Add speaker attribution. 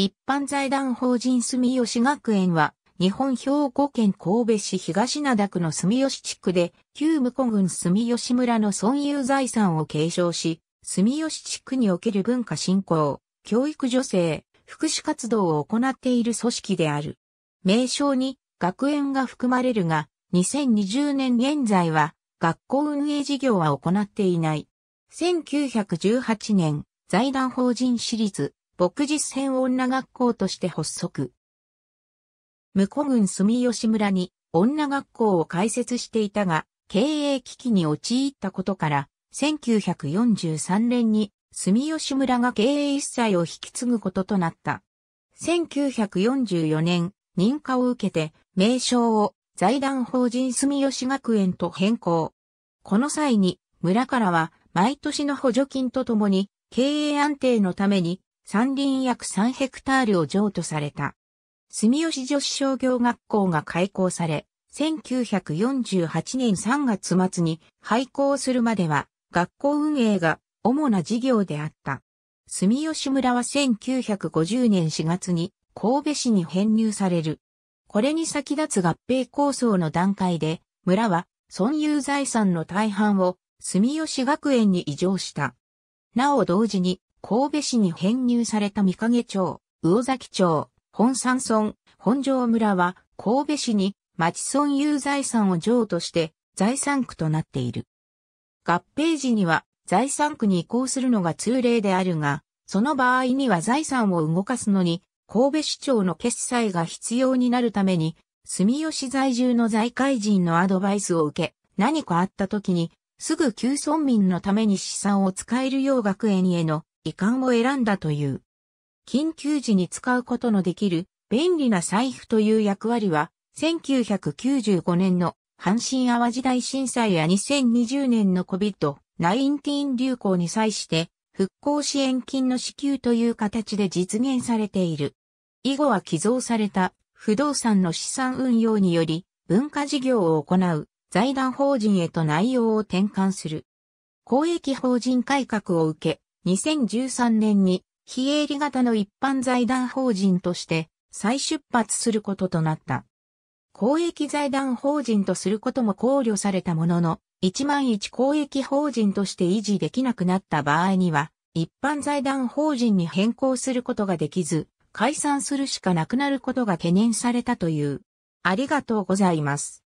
Speaker 1: 一般財団法人住吉学園は、日本兵庫県神戸市東灘区の住吉地区で、旧武古郡住吉村の村有財産を継承し、住吉地区における文化振興、教育助成、福祉活動を行っている組織である。名称に学園が含まれるが、2020年現在は学校運営事業は行っていない。1918年、財団法人私立牧実編女学校として発足。婿郡住吉村に女学校を開設していたが、経営危機に陥ったことから、1943年に住吉村が経営一切を引き継ぐこととなった。1944年、認可を受けて、名称を財団法人住吉学園と変更。この際に、村からは毎年の補助金とともに、経営安定のために山林約3ヘクタールを譲渡された。住吉女子商業学校が開校され、1948年3月末に廃校するまでは学校運営が主な事業であった。住吉村は1950年4月に神戸市に編入される。これに先立つ合併構想の段階で、村は村有財産の大半を住吉学園に移譲した。なお同時に神戸市に編入された三影町、魚崎町、本山村、本城村は神戸市に町村有財産を譲として財産区となっている。合併時には財産区に移行するのが通例であるが、その場合には財産を動かすのに神戸市長の決裁が必要になるために、住吉在住の財界人のアドバイスを受け、何かあった時に、すぐ旧村民のために資産を使えるよう学園への遺憾を選んだという。緊急時に使うことのできる便利な財布という役割は、1995年の阪神淡路大震災や2020年の COVID-19 流行に際して復興支援金の支給という形で実現されている。以後は寄贈された不動産の資産運用により文化事業を行う財団法人へと内容を転換する。公益法人改革を受け、2013年に非営利型の一般財団法人として再出発することとなった。公益財団法人とすることも考慮されたものの、1万一公益法人として維持できなくなった場合には、一般財団法人に変更することができず、解散するしかなくなることが懸念されたという。ありがとうございます。